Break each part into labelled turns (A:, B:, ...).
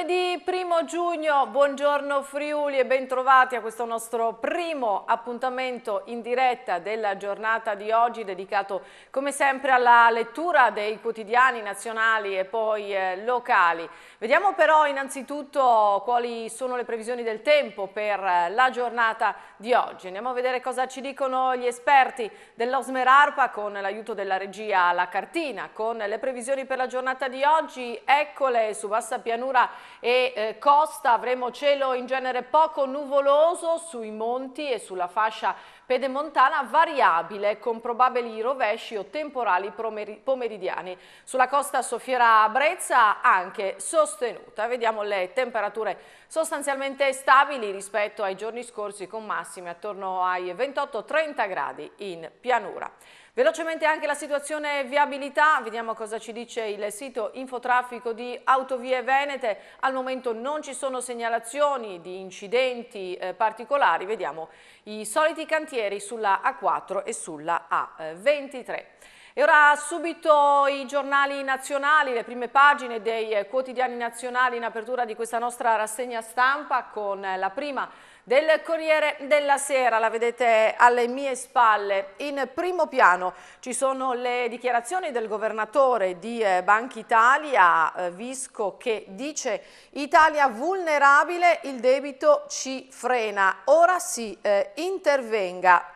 A: Giovedì 1 Primo giugno, buongiorno Friuli e bentrovati a questo nostro primo appuntamento in diretta della giornata di oggi dedicato come sempre alla lettura dei quotidiani nazionali e poi eh, locali. Vediamo però innanzitutto quali sono le previsioni del tempo per eh, la giornata di oggi. Andiamo a vedere cosa ci dicono gli esperti dell'Osmerarpa con l'aiuto della regia La Cartina con le previsioni per la giornata di oggi. Eccole su bassa pianura e eh, costa avremo cielo in genere poco nuvoloso sui monti e sulla fascia pedemontana variabile con probabili rovesci o temporali pomeridiani. Sulla costa Sofiera brezza anche sostenuta. Vediamo le temperature sostanzialmente stabili rispetto ai giorni scorsi con massime attorno ai 28-30 gradi in pianura. Velocemente anche la situazione viabilità, vediamo cosa ci dice il sito infotraffico di Autovie Venete. Al momento non ci sono segnalazioni di incidenti eh, particolari, vediamo i soliti cantieri sulla A4 e sulla A23. E ora subito i giornali nazionali, le prime pagine dei eh, quotidiani nazionali in apertura di questa nostra rassegna stampa con eh, la prima del Corriere della Sera, la vedete alle mie spalle. In primo piano ci sono le dichiarazioni del governatore di eh, Banca Italia, eh, Visco, che dice Italia vulnerabile, il debito ci frena, ora si eh, intervenga.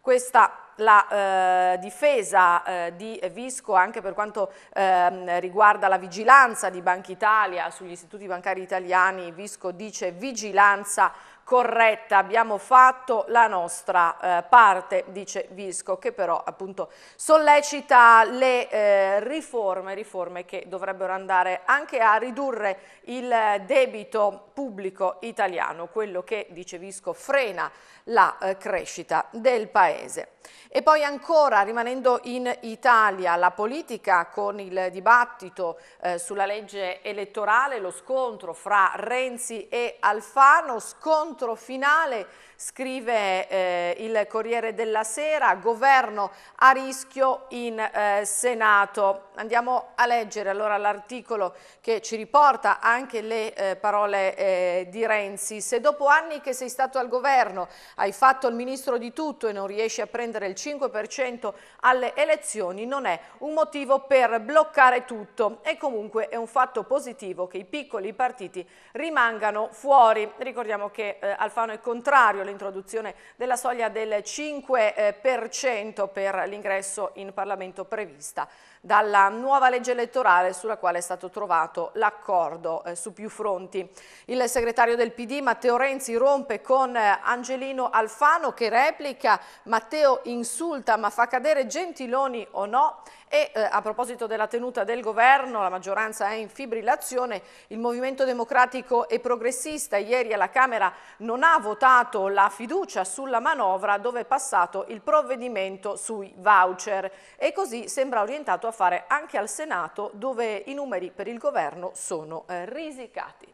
A: Questa la eh, difesa eh, di Visco anche per quanto eh, riguarda la vigilanza di Banca Italia sugli istituti bancari italiani, Visco dice vigilanza corretta, abbiamo fatto la nostra eh, parte, dice Visco, che però appunto sollecita le eh, riforme, riforme che dovrebbero andare anche a ridurre il debito pubblico italiano, quello che, dice Visco, frena la eh, crescita del Paese. E poi ancora, rimanendo in Italia, la politica con il dibattito eh, sulla legge elettorale, lo scontro fra Renzi e Alfano, scontro scontro finale scrive eh, il Corriere della Sera, governo a rischio in eh, Senato. Andiamo a leggere allora l'articolo che ci riporta anche le eh, parole eh, di Renzi. Se dopo anni che sei stato al governo hai fatto il ministro di tutto e non riesci a prendere il 5% alle elezioni non è un motivo per bloccare tutto e comunque è un fatto positivo che i piccoli partiti rimangano fuori. Ricordiamo che eh, Alfano è contrario l'introduzione della soglia del 5% eh, per l'ingresso in Parlamento prevista dalla nuova legge elettorale sulla quale è stato trovato l'accordo eh, su più fronti. Il segretario del PD Matteo Renzi rompe con eh, Angelino Alfano che replica Matteo insulta ma fa cadere Gentiloni o no e eh, a proposito della tenuta del governo la maggioranza è in fibrillazione, il Movimento Democratico e Progressista ieri alla Camera non ha votato la fiducia sulla manovra dove è passato il provvedimento sui voucher e così sembra orientato a a fare anche al Senato dove i numeri per il governo sono eh, risicati.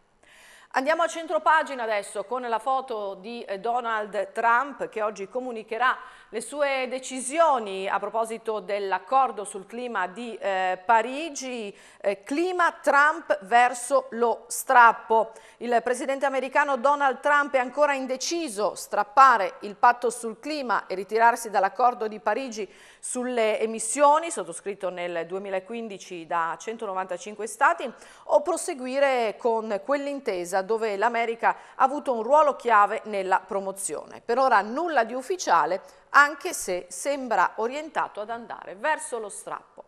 A: Andiamo a centro pagina adesso con la foto di eh, Donald Trump che oggi comunicherà le sue decisioni a proposito dell'accordo sul clima di eh, Parigi, eh, clima Trump verso lo strappo. Il presidente americano Donald Trump è ancora indeciso strappare il patto sul clima e ritirarsi dall'accordo di Parigi sulle emissioni, sottoscritto nel 2015 da 195 stati, o proseguire con quell'intesa dove l'America ha avuto un ruolo chiave nella promozione. Per ora nulla di ufficiale, anche se sembra orientato ad andare verso lo strappo.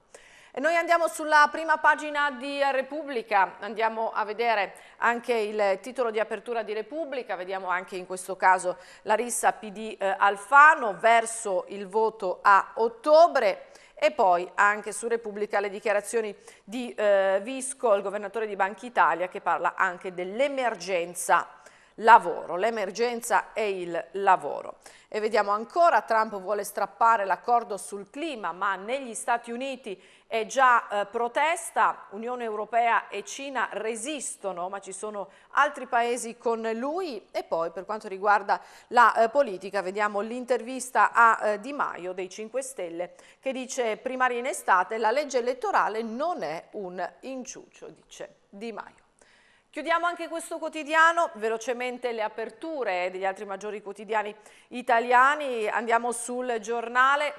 A: E noi andiamo sulla prima pagina di Repubblica, andiamo a vedere anche il titolo di apertura di Repubblica, vediamo anche in questo caso la rissa PD eh, Alfano verso il voto a ottobre. E poi anche su Repubblica le dichiarazioni di eh, Visco, il governatore di Banca Italia, che parla anche dell'emergenza lavoro, l'emergenza è il lavoro. E vediamo ancora, Trump vuole strappare l'accordo sul clima, ma negli Stati Uniti è già eh, protesta, Unione Europea e Cina resistono, ma ci sono altri paesi con lui e poi per quanto riguarda la eh, politica vediamo l'intervista a eh, Di Maio dei 5 Stelle che dice primaria in estate la legge elettorale non è un inciuccio, dice Di Maio. Chiudiamo anche questo quotidiano, velocemente le aperture eh, degli altri maggiori quotidiani italiani, andiamo sul giornale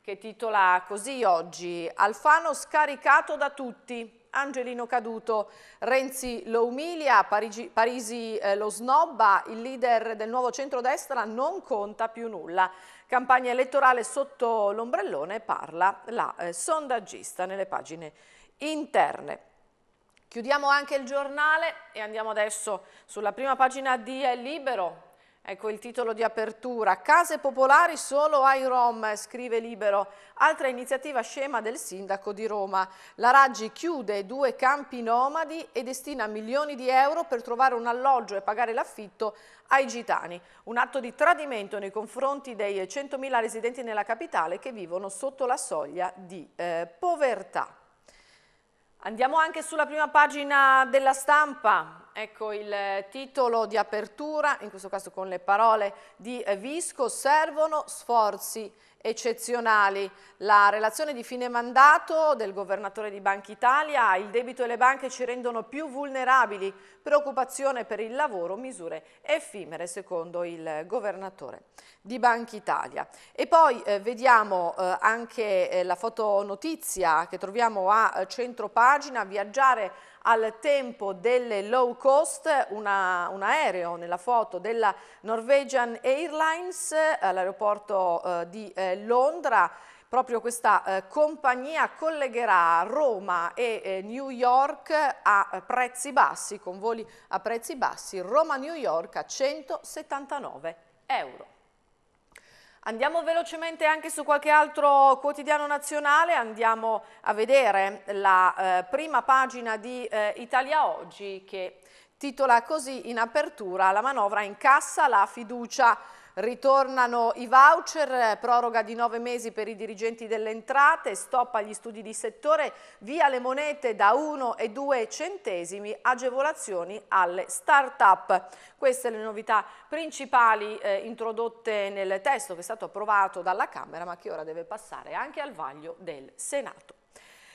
A: che titola così oggi Alfano scaricato da tutti. Angelino caduto, Renzi lo umilia, Parigi, Parisi eh, lo snobba, il leader del nuovo centrodestra non conta più nulla. Campagna elettorale sotto l'ombrellone parla la eh, sondaggista nelle pagine interne. Chiudiamo anche il giornale e andiamo adesso sulla prima pagina di È Libero. Ecco il titolo di apertura. Case popolari solo ai Rom, scrive Libero. Altra iniziativa scema del sindaco di Roma. La Raggi chiude due campi nomadi e destina milioni di euro per trovare un alloggio e pagare l'affitto ai gitani. Un atto di tradimento nei confronti dei 100.000 residenti nella capitale che vivono sotto la soglia di eh, povertà. Andiamo anche sulla prima pagina della stampa, ecco il eh, titolo di apertura, in questo caso con le parole di eh, Visco, servono sforzi eccezionali. La relazione di fine mandato del governatore di Banca Italia, il debito e le banche ci rendono più vulnerabili, preoccupazione per il lavoro, misure effimere secondo il governatore di Banca Italia. E poi eh, vediamo eh, anche eh, la fotonotizia che troviamo a eh, centro pagina, viaggiare al tempo delle low cost una, un aereo nella foto della Norwegian Airlines eh, all'aeroporto eh, di eh, Londra proprio questa eh, compagnia collegherà Roma e eh, New York a eh, prezzi bassi, con voli a prezzi bassi, Roma-New York a 179 euro. Andiamo velocemente anche su qualche altro quotidiano nazionale, andiamo a vedere la eh, prima pagina di eh, Italia Oggi che titola così in apertura la manovra incassa la fiducia. Ritornano i voucher, proroga di nove mesi per i dirigenti delle entrate, stop agli studi di settore, via le monete da 1 e 2 centesimi, agevolazioni alle start-up. Queste le novità principali eh, introdotte nel testo che è stato approvato dalla Camera ma che ora deve passare anche al vaglio del Senato.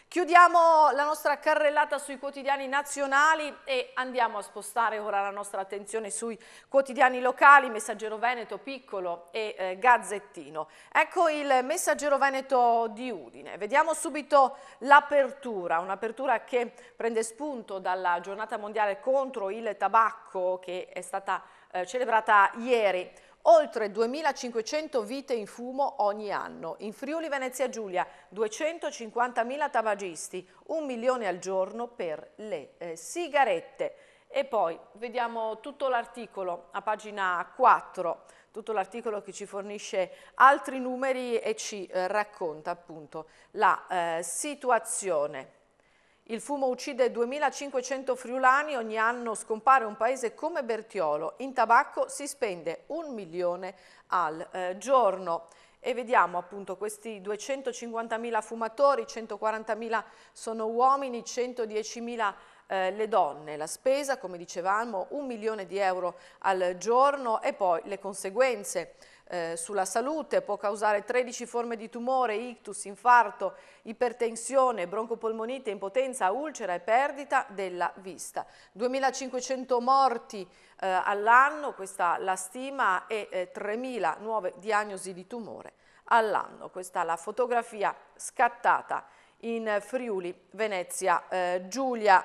A: Chiudiamo la nostra carrellata sui quotidiani nazionali e andiamo a spostare ora la nostra attenzione sui quotidiani locali, Messaggero Veneto Piccolo e eh, Gazzettino. Ecco il Messaggero Veneto di Udine. Vediamo subito l'apertura, un'apertura che prende spunto dalla giornata mondiale contro il tabacco che è stata eh, celebrata ieri. Oltre 2.500 vite in fumo ogni anno. In Friuli Venezia Giulia 250.000 tabagisti, un milione al giorno per le eh, sigarette. E poi vediamo tutto l'articolo a pagina 4, tutto l'articolo che ci fornisce altri numeri e ci eh, racconta appunto la eh, situazione. Il fumo uccide 2.500 friulani, ogni anno scompare un paese come Bertiolo. In tabacco si spende un milione al eh, giorno. E vediamo appunto questi 250.000 fumatori, 140.000 sono uomini, 110.000 eh, le donne. La spesa, come dicevamo, un milione di euro al giorno e poi le conseguenze eh, sulla salute, può causare 13 forme di tumore, ictus, infarto, ipertensione, broncopolmonite, impotenza, ulcera e perdita della vista. 2500 morti eh, all'anno, questa la stima, e eh, 3000 nuove diagnosi di tumore all'anno. Questa è la fotografia scattata in Friuli, Venezia, eh, Giulia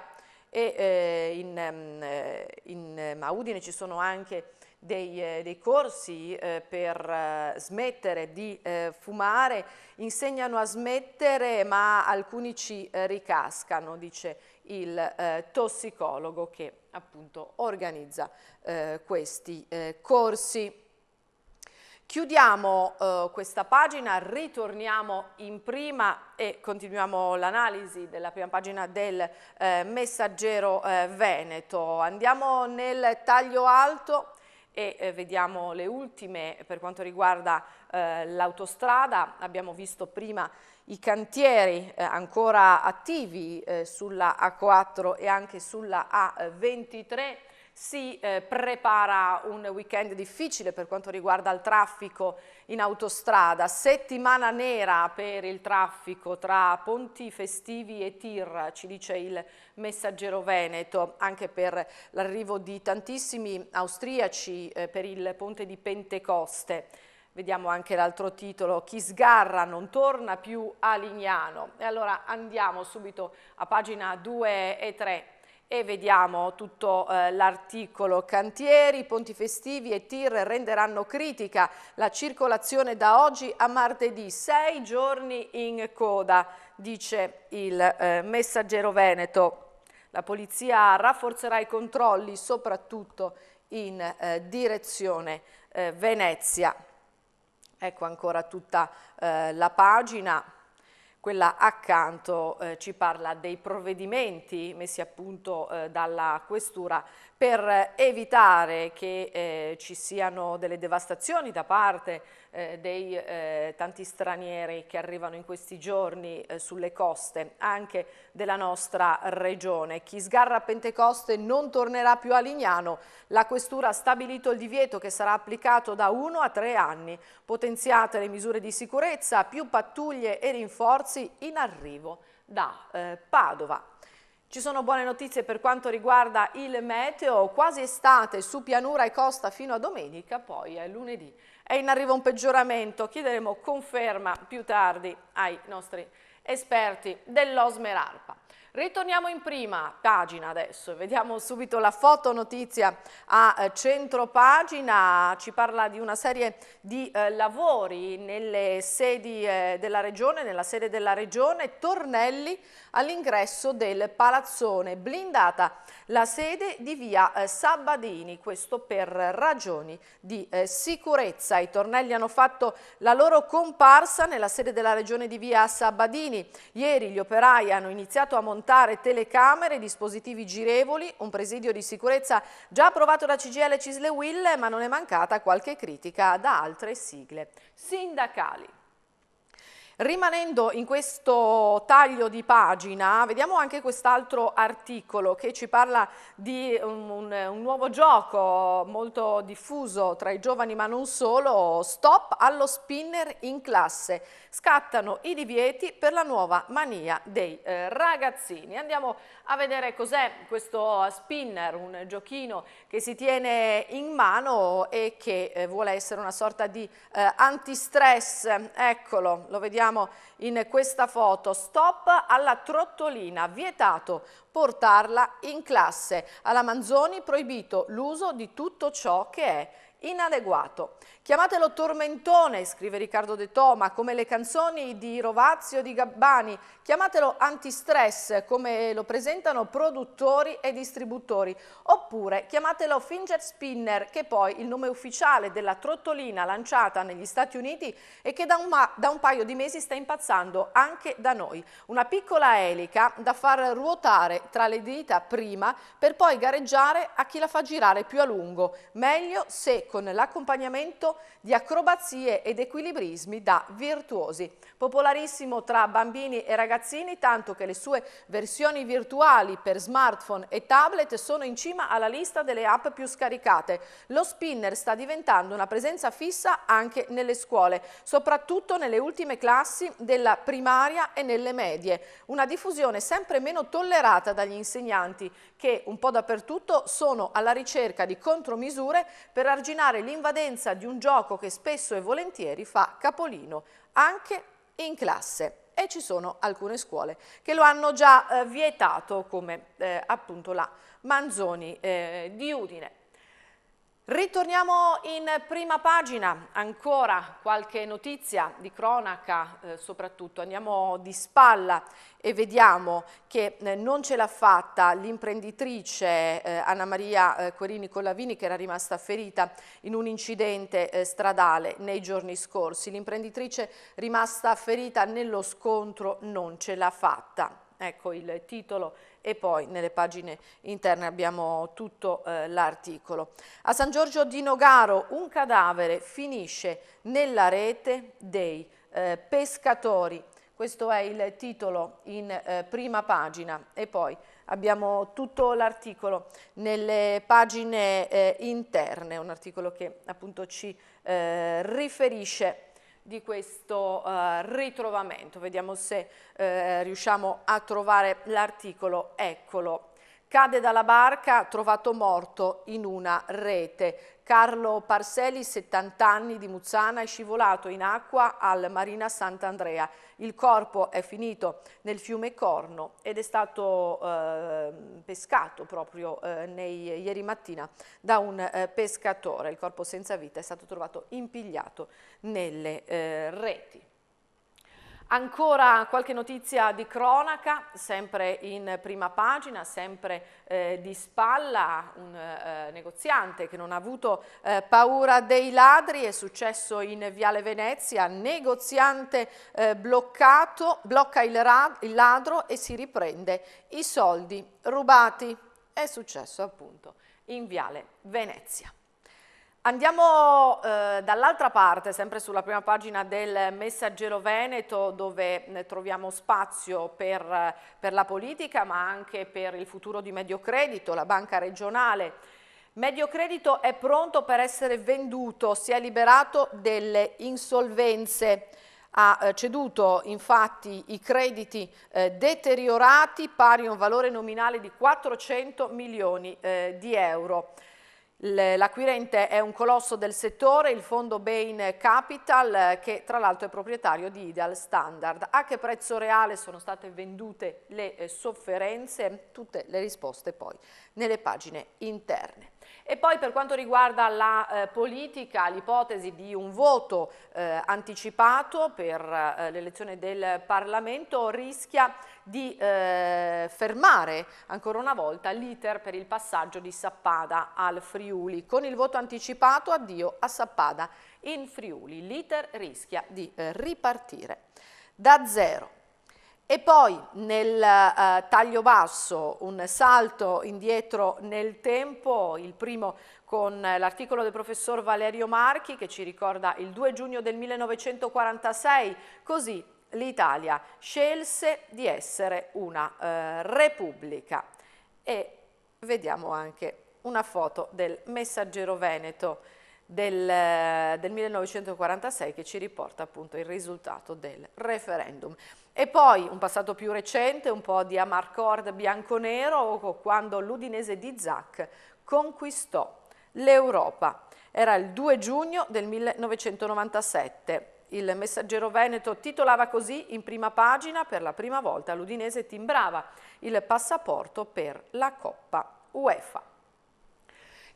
A: e eh, in, mm, eh, in Udine ci sono anche dei, eh, dei corsi eh, per eh, smettere di eh, fumare, insegnano a smettere ma alcuni ci ricascano, dice il tossicologo che appunto organizza questi corsi. Chiudiamo eh, questa pagina, ritorniamo in prima e continuiamo l'analisi della prima pagina del eh, messaggero eh, Veneto. Andiamo nel taglio alto e eh, vediamo le ultime per quanto riguarda eh, l'autostrada, abbiamo visto prima i cantieri eh, ancora attivi eh, sulla A4 e anche sulla A23, si eh, prepara un weekend difficile per quanto riguarda il traffico in autostrada, settimana nera per il traffico tra ponti festivi e tir, ci dice il messaggero Veneto, anche per l'arrivo di tantissimi austriaci eh, per il ponte di Pentecoste. Vediamo anche l'altro titolo, chi sgarra non torna più a Lignano. E allora andiamo subito a pagina 2 e 3 e vediamo tutto eh, l'articolo. Cantieri, ponti festivi e tir renderanno critica la circolazione da oggi a martedì, sei giorni in coda, dice il eh, messaggero Veneto. La polizia rafforzerà i controlli soprattutto in eh, direzione eh, Venezia. Ecco ancora tutta eh, la pagina. Quella accanto eh, ci parla dei provvedimenti messi a punto eh, dalla Questura per evitare che eh, ci siano delle devastazioni da parte eh, dei eh, tanti stranieri che arrivano in questi giorni eh, sulle coste anche della nostra regione. Chi sgarra a Pentecoste non tornerà più a Lignano, la questura ha stabilito il divieto che sarà applicato da 1 a 3 anni, potenziate le misure di sicurezza, più pattuglie e rinforzi in arrivo da eh, Padova. Ci sono buone notizie per quanto riguarda il meteo, quasi estate su pianura e costa fino a domenica, poi è lunedì. È in arrivo un peggioramento, chiederemo conferma più tardi ai nostri esperti dell'Osmerarpa. Ritorniamo in prima pagina adesso, vediamo subito la foto notizia a eh, centro pagina, ci parla di una serie di eh, lavori nelle sedi eh, della regione, nella sede della regione, tornelli all'ingresso del Palazzone, blindata la sede di via eh, Sabbadini, questo per ragioni di eh, sicurezza. I tornelli hanno fatto la loro comparsa nella sede della regione di via Sabbadini. Ieri gli operai hanno iniziato a montare telecamere, dispositivi girevoli, un presidio di sicurezza già approvato da CGL Cisle Will, ma non è mancata qualche critica da altre sigle sindacali. Rimanendo in questo taglio di pagina, vediamo anche quest'altro articolo che ci parla di un, un, un, nuovo gioco molto diffuso tra i giovani ma non solo, stop allo spinner in classe, scattano i divieti per la nuova mania dei eh, ragazzini. Andiamo a vedere cos'è questo eh, spinner, un giochino che si tiene in mano e che eh, vuole essere una sorta di eh, antistress, eccolo, lo vediamo vediamo in questa foto. Stop alla trottolina, vietato portarla in classe. Alla Manzoni proibito l'uso di tutto ciò che è inadeguato. Chiamatelo tormentone, scrive Riccardo De Toma, come le canzoni di Rovazio e di Gabbani, chiamatelo antistress, come lo presentano produttori e distributori, oppure chiamatelo finger spinner, che è poi il nome ufficiale della trottolina lanciata negli Stati Uniti e che da un, da un paio di mesi sta impazzando anche da noi. Una piccola elica da far ruotare tra le dita prima per poi gareggiare a chi la fa girare più a lungo, meglio se con l'accompagnamento di acrobazie ed equilibrismi da virtuosi. Popolarissimo tra bambini e ragazzini, tanto che le sue versioni virtuali per smartphone e tablet sono in cima alla lista delle app più scaricate. Lo spinner sta diventando una presenza fissa anche nelle scuole, soprattutto nelle ultime classi della primaria e nelle medie. Una diffusione sempre meno tollerata dagli insegnanti che un po' dappertutto sono alla ricerca di contromisure per arginare immaginare l'invadenza di un gioco che spesso e volentieri fa capolino anche in classe e ci sono alcune scuole che lo hanno già eh, vietato come eh, appunto la Manzoni eh, di Udine. Ritorniamo in prima pagina, ancora qualche notizia di cronaca eh, soprattutto, andiamo di spalla e vediamo che eh, non ce l'ha fatta l'imprenditrice eh, Anna Maria Querini eh, Collavini che era rimasta ferita in un incidente eh, stradale nei giorni scorsi, l'imprenditrice rimasta ferita nello scontro non ce l'ha fatta, ecco il titolo e poi nelle pagine interne abbiamo tutto eh, l'articolo. A San Giorgio di Nogaro un cadavere finisce nella rete dei eh, pescatori. Questo è il titolo in eh, prima pagina e poi abbiamo tutto l'articolo nelle pagine eh, interne, un articolo che appunto ci eh, riferisce di questo eh, ritrovamento. Vediamo se eh, riusciamo a trovare l'articolo. Eccolo. Cade dalla barca, trovato morto in una rete. Carlo Parselli, 70 anni di Muzzana, è scivolato in acqua al Marina Sant'Andrea. Il corpo è finito nel fiume Corno ed è stato eh, pescato proprio eh, nei, ieri mattina da un eh, pescatore. Il corpo senza vita è stato trovato impigliato nelle eh, reti. Ancora qualche notizia di cronaca, sempre in prima pagina, sempre eh, di spalla, un eh, negoziante che non ha avuto eh, paura dei ladri, è successo in Viale Venezia, negoziante eh, bloccato, blocca il, il ladro e si riprende i soldi rubati. È successo appunto in Viale Venezia. Andiamo eh, dall'altra parte, sempre sulla prima pagina del Messaggero Veneto, dove eh, troviamo spazio per, eh, per la politica, ma anche per il futuro di Mediocredito, la banca regionale. Mediocredito è pronto per essere venduto, si è liberato delle insolvenze ha eh, ceduto infatti i crediti eh, deteriorati pari a un valore nominale di 400 milioni eh, di euro. L'acquirente è un colosso del settore, il fondo Bain Capital, che tra l'altro è proprietario di Ideal Standard. A che prezzo reale sono state vendute le eh, sofferenze? Tutte le risposte poi nelle pagine interne. E poi per quanto riguarda la eh, politica, l'ipotesi di un voto eh, anticipato per eh, l'elezione del Parlamento rischia di eh, fermare ancora una volta l'iter per il passaggio di Sappada al Friuli. Con il voto anticipato addio a Sappada in Friuli. L'iter rischia di eh, ripartire da zero. E poi nel eh, taglio basso un salto indietro nel tempo, il primo con l'articolo del professor Valerio Marchi che ci ricorda il 2 giugno del 1946, così l'Italia scelse di essere una eh, repubblica. E vediamo anche una foto del messaggero veneto del, eh, del 1946 che ci riporta appunto il risultato del referendum. E poi un passato più recente, un po' di amarcord bianco-nero, quando l'Udinese di Zac conquistò l'Europa. Era il 2 giugno del 1997. Il messaggero veneto titolava così in prima pagina, per la prima volta l'Udinese timbrava il passaporto per la Coppa UEFA.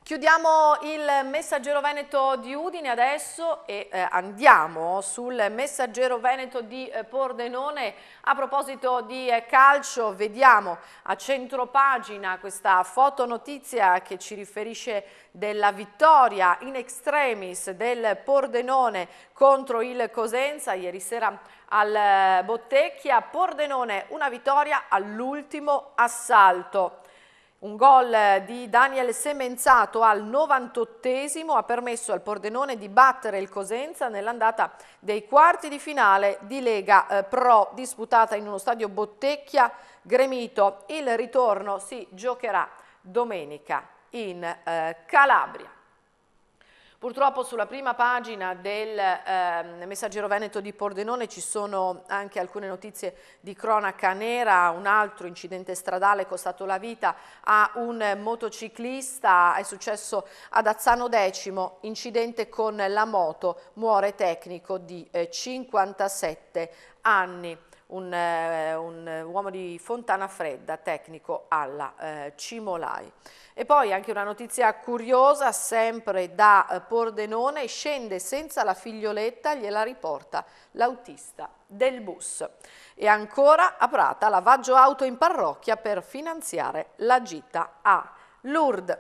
A: Chiudiamo il messaggero veneto di Udine adesso e eh, andiamo sul messaggero veneto di eh, Pordenone. A proposito di eh, calcio vediamo a centropagina questa fotonotizia che ci riferisce della vittoria in extremis del Pordenone contro il Cosenza ieri sera al eh, Bottecchia. Pordenone una vittoria all'ultimo assalto. Un gol di Daniel Semenzato al 98 ha permesso al Pordenone di battere il Cosenza nell'andata dei quarti di finale di Lega eh, Pro disputata in uno stadio Bottecchia gremito. Il ritorno si giocherà domenica in eh, Calabria. Purtroppo sulla prima pagina del eh, Messaggero Veneto di Pordenone ci sono anche alcune notizie di cronaca nera, un altro incidente stradale costato la vita a un motociclista, è successo ad Azzano Decimo, incidente con la moto, muore tecnico di eh, 57 anni. Un, eh, un, uomo di Fontana Fredda, tecnico alla eh, Cimolai. E poi anche una notizia curiosa, sempre da eh, Pordenone, scende senza la figlioletta, gliela riporta l'autista del bus. E ancora a Prata, lavaggio auto in parrocchia per finanziare la gita a Lourdes.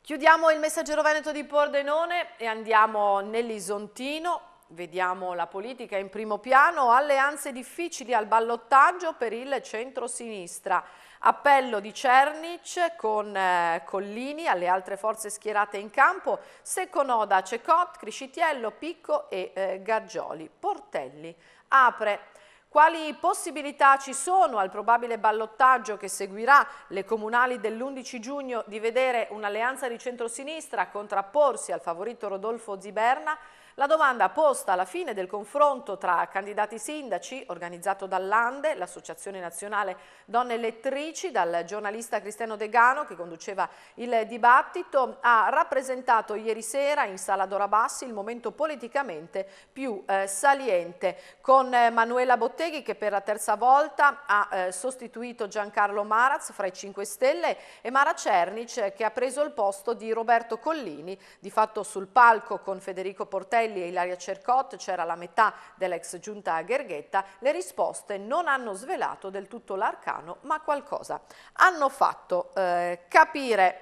A: Chiudiamo il messaggero Veneto di Pordenone e andiamo nell'Isontino Vediamo la politica in primo piano, alleanze difficili al ballottaggio per il centro-sinistra. Appello di Cernic con eh, Collini alle altre forze schierate in campo, Seconoda, Cecot, Criscitiello, Picco e eh, Gargioli. Portelli apre quali possibilità ci sono al probabile ballottaggio che seguirà le comunali dell'11 giugno di vedere un'alleanza di centrosinistra contrapporsi al favorito Rodolfo Ziberna? La domanda posta alla fine del confronto tra candidati sindaci organizzato dall'Ande, l'Associazione Nazionale Donne Elettrici, dal giornalista Cristiano Degano che conduceva il dibattito, ha rappresentato ieri sera in Sala Dorabassi il momento politicamente più eh, saliente con eh, Manuela Botteghi che per la terza volta ha eh, sostituito Giancarlo Maraz fra i 5 Stelle e Mara Cernic che ha preso il posto di Roberto Collini, di fatto sul palco con Federico Portelli Castelli e Ilaria Cercot, c'era la metà dell'ex giunta Gherghetta, le risposte non hanno svelato del tutto l'arcano, ma qualcosa hanno fatto eh, capire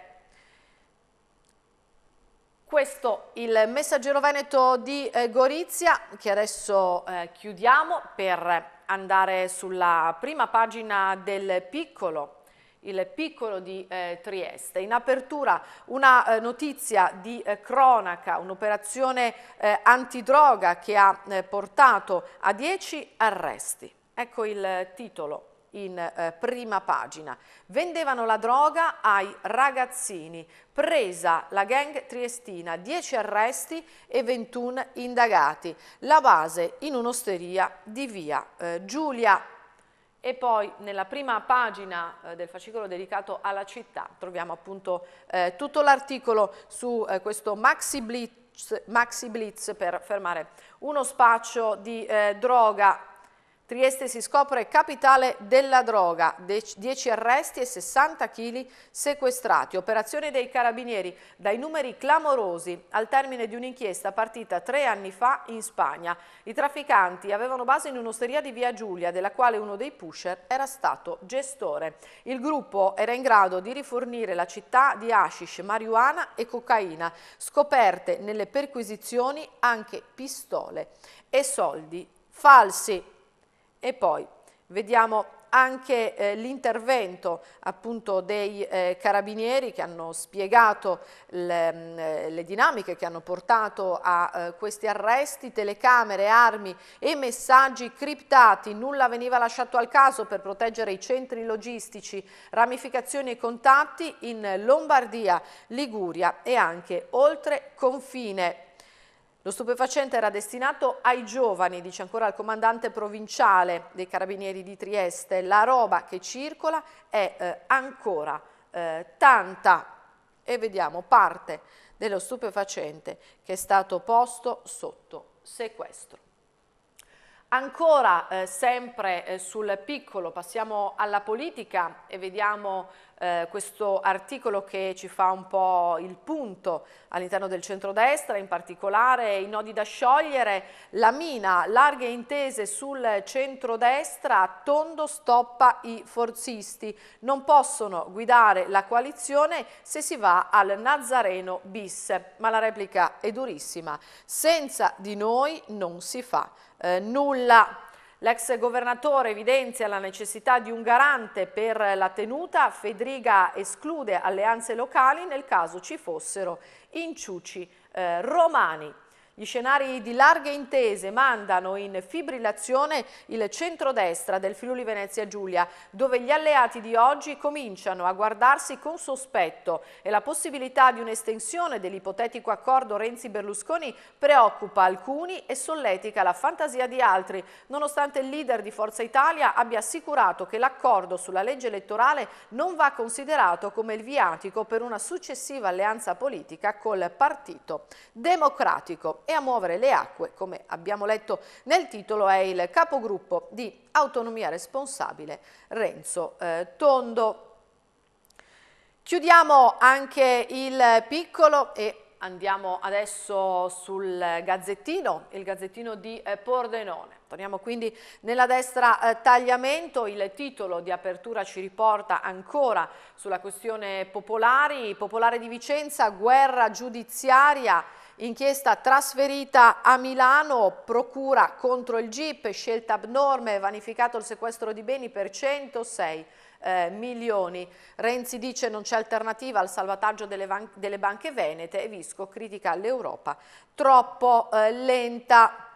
A: questo il messaggero veneto di eh, Gorizia che adesso eh, chiudiamo per andare sulla prima pagina del piccolo il piccolo di eh, Trieste. In apertura una eh, notizia di eh, cronaca, un'operazione eh, antidroga che ha eh, portato a 10 arresti. Ecco il eh, titolo in prima pagina. Vendevano la droga ai ragazzini, presa la gang triestina, 10 arresti e 21 indagati. La base in un'osteria di via Giulia e poi nella prima pagina eh, del fascicolo dedicato alla città troviamo appunto eh, tutto l'articolo su eh, questo maxi blitz, maxi blitz, per fermare uno spaccio di eh, droga Trieste si scopre capitale della droga, 10 arresti e 60 kg sequestrati. Operazione dei carabinieri dai numeri clamorosi al termine di un'inchiesta partita tre anni fa in Spagna. I trafficanti avevano base in un'osteria di Via Giulia, della quale uno dei pusher era stato gestore. Il gruppo era in grado di rifornire la città di hashish, marijuana e cocaina, scoperte nelle perquisizioni anche pistole e soldi falsi. E poi vediamo anche eh, l'intervento appunto dei eh, carabinieri che hanno spiegato le, mh, mm, eh, le, dinamiche che hanno portato a eh, questi arresti, telecamere, armi e messaggi criptati, nulla veniva lasciato al caso per proteggere i centri logistici, ramificazioni e contatti in Lombardia, Liguria e anche oltre confine. Lo stupefacente era destinato ai giovani, dice ancora il comandante provinciale dei carabinieri di Trieste. La roba che circola è eh, ancora eh, tanta. E vediamo parte dello stupefacente che è stato posto sotto sequestro. Ancora eh, sempre eh, sul piccolo, passiamo alla politica e vediamo eh, questo articolo che ci fa un po' il punto all'interno del centrodestra, in particolare i nodi da sciogliere, la mina, larghe intese sul centrodestra, Tondo stoppa i forzisti, non possono guidare la coalizione se si va al Nazareno bis, ma la replica è durissima, senza di noi non si fa eh, nulla. L'ex governatore evidenzia la necessità di un garante per la tenuta, Federica esclude alleanze locali nel caso ci fossero inciuci eh, romani. Gli scenari di larghe intese mandano in fibrillazione il centrodestra del Friuli Venezia Giulia, dove gli alleati di oggi cominciano a guardarsi con sospetto e la possibilità di un'estensione dell'ipotetico accordo Renzi-Berlusconi preoccupa alcuni e solletica la fantasia di altri, nonostante il leader di Forza Italia abbia assicurato che l'accordo sulla legge elettorale non va considerato come il viatico per una successiva alleanza politica col Partito Democratico e a muovere le acque, come abbiamo letto nel titolo, è il capogruppo di autonomia responsabile Renzo eh, Tondo. Chiudiamo anche il piccolo e andiamo adesso sul gazzettino, il gazzettino di eh, Pordenone. Torniamo quindi nella destra eh, tagliamento, il titolo di apertura ci riporta ancora sulla questione popolari, popolare di Vicenza, guerra giudiziaria, Inchiesta trasferita a Milano, procura contro il GIP, scelta abnorme, vanificato il sequestro di beni per 106 eh, milioni. Renzi dice non c'è alternativa al salvataggio delle, delle, banche venete e Visco critica l'Europa troppo eh, lenta.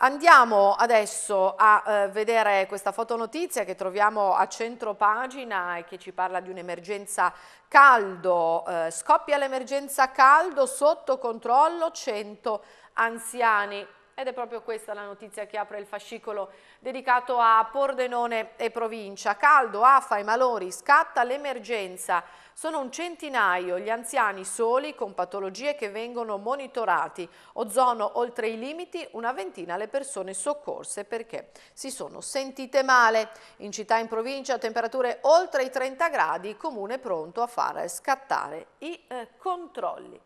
A: Andiamo adesso a eh, vedere questa fotonotizia che troviamo a centro pagina e che ci parla di un'emergenza caldo. Eh, scoppia l'emergenza caldo, sotto controllo 100 anziani. Ed è proprio questa la notizia che apre il fascicolo dedicato a Pordenone e provincia. Caldo, AFA e Malori, scatta l'emergenza sono un centinaio gli anziani soli con patologie che vengono monitorati. Ozono oltre i limiti, una ventina le persone soccorse perché si sono sentite male. In città e in provincia temperature oltre i 30 gradi, comune pronto a far scattare i eh, controlli.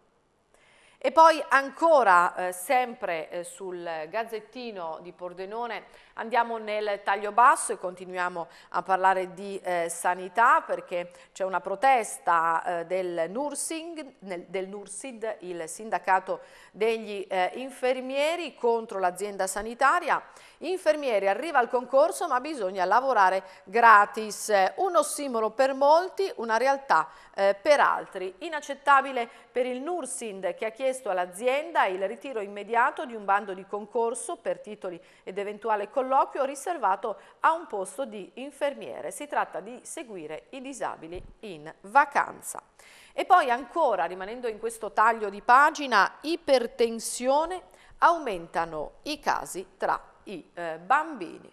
A: E poi ancora, eh, sempre eh, sul eh, Gazzettino di Pordenone, Andiamo nel taglio basso e continuiamo a parlare di eh, sanità perché c'è una protesta eh, del, Nursing, nel, del NURSID, il sindacato degli eh, infermieri contro l'azienda sanitaria. Infermieri arriva al concorso ma bisogna lavorare gratis. Un ossimolo per molti, una realtà eh, per altri. Inaccettabile per il NURSIND che ha chiesto all'azienda il ritiro immediato di un bando di concorso per titoli ed eventuale collaborazione colloquio riservato a un posto di infermiere. Si tratta di seguire i disabili in vacanza. E poi ancora, rimanendo in questo taglio di pagina, ipertensione, aumentano i casi tra i eh, bambini.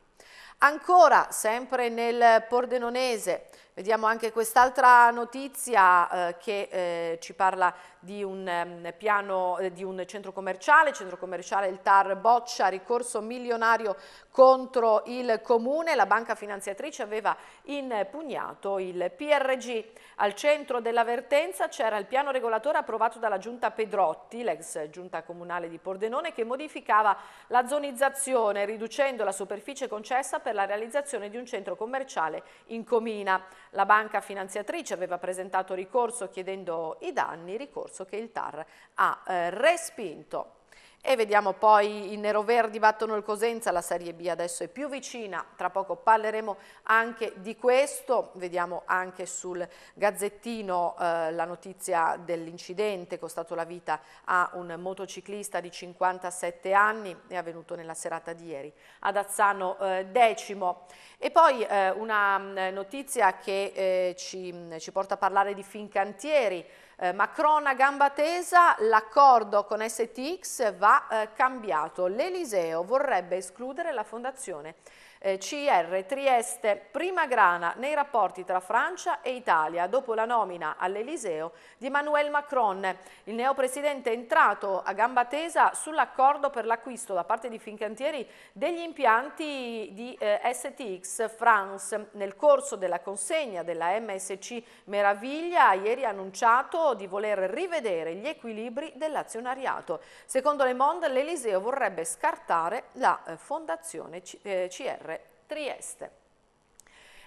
A: Ancora, sempre nel Pordenonese, Vediamo anche quest'altra notizia eh, che eh, ci parla di un um, piano eh, di un centro commerciale, centro commerciale il TAR Boccia, ricorso milionario contro il comune, la banca finanziatrice aveva impugnato il PRG. Al centro dell'avvertenza c'era il piano regolatore approvato dalla giunta Pedrotti, l'ex giunta comunale di Pordenone, che modificava la zonizzazione riducendo la superficie concessa per la realizzazione di un centro commerciale in Comina. La banca finanziatrice aveva presentato ricorso chiedendo i danni, ricorso che il TAR ha eh, respinto. E vediamo poi i neroverdi battono il Cosenza, la Serie B adesso è più vicina, tra poco parleremo anche di questo, vediamo anche sul gazzettino eh, la notizia dell'incidente costato la vita a un motociclista di 57 anni, è avvenuto nella serata di ieri ad Azzano eh, Decimo. E poi eh, una mm, notizia che eh, ci, ci porta a parlare di Fincantieri, eh, Macron a gamba tesa, l'accordo con STX va eh, cambiato. L'Eliseo vorrebbe escludere la fondazione eh, CR Trieste, prima grana nei rapporti tra Francia e Italia dopo la nomina all'Eliseo di Emmanuel Macron. Il neopresidente è entrato a gamba tesa sull'accordo per l'acquisto da parte di Fincantieri degli impianti di eh, STX France. Nel corso della consegna della MSC Meraviglia ieri ha annunciato di voler rivedere gli equilibri dell'azionariato. Secondo Le Monde l'Eliseo vorrebbe scartare la eh, fondazione CR eh, Trieste.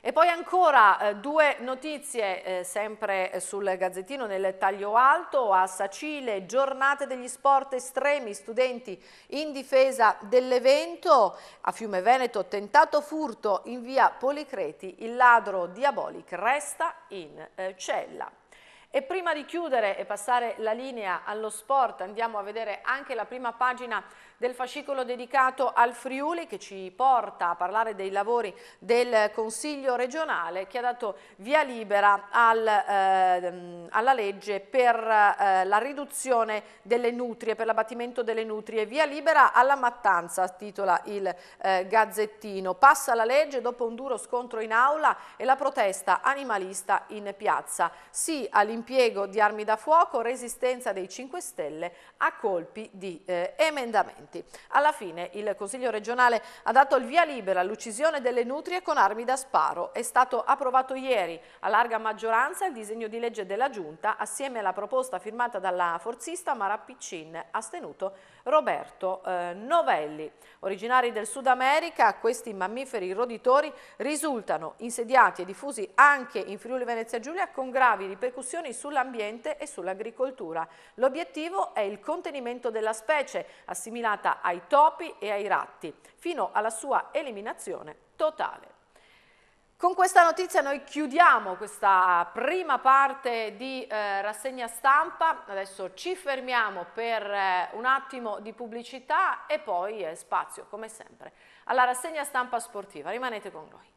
A: E poi ancora eh, due notizie eh, sempre eh, sul Gazzettino nel taglio alto, a Sacile, giornate degli sport estremi, studenti in difesa dell'evento, a Fiume Veneto tentato furto in via Policreti, il ladro Diabolic resta in eh, cella. E prima di chiudere e passare la linea allo sport andiamo a vedere anche la prima pagina del fascicolo dedicato al Friuli che ci porta a parlare dei lavori del Consiglio regionale che ha dato via libera al, eh, alla legge per eh, la riduzione delle nutrie, per l'abbattimento delle nutrie, via libera alla mattanza, titola il eh, Gazzettino. Passa la legge dopo un duro scontro in aula e la protesta animalista in piazza. Sì all'impiego di armi da fuoco, resistenza dei 5 Stelle a colpi di eh, emendamenti migranti. Alla fine il Consiglio regionale ha dato il via libera all'uccisione delle nutrie con armi da sparo. È stato approvato ieri a larga maggioranza il disegno di legge della Giunta assieme alla proposta firmata dalla forzista Mara Piccin, astenuto Roberto eh, Novelli. Originari del Sud America, questi mammiferi roditori risultano insediati e diffusi anche in Friuli Venezia Giulia con gravi ripercussioni sull'ambiente e sull'agricoltura. L'obiettivo è il contenimento della specie assimilata destinata ai topi e ai ratti, fino alla sua eliminazione totale. Con questa notizia noi chiudiamo questa prima parte di eh, rassegna stampa, adesso ci fermiamo per eh, un attimo di pubblicità e poi eh, spazio, come sempre, alla rassegna stampa sportiva. Rimanete con noi.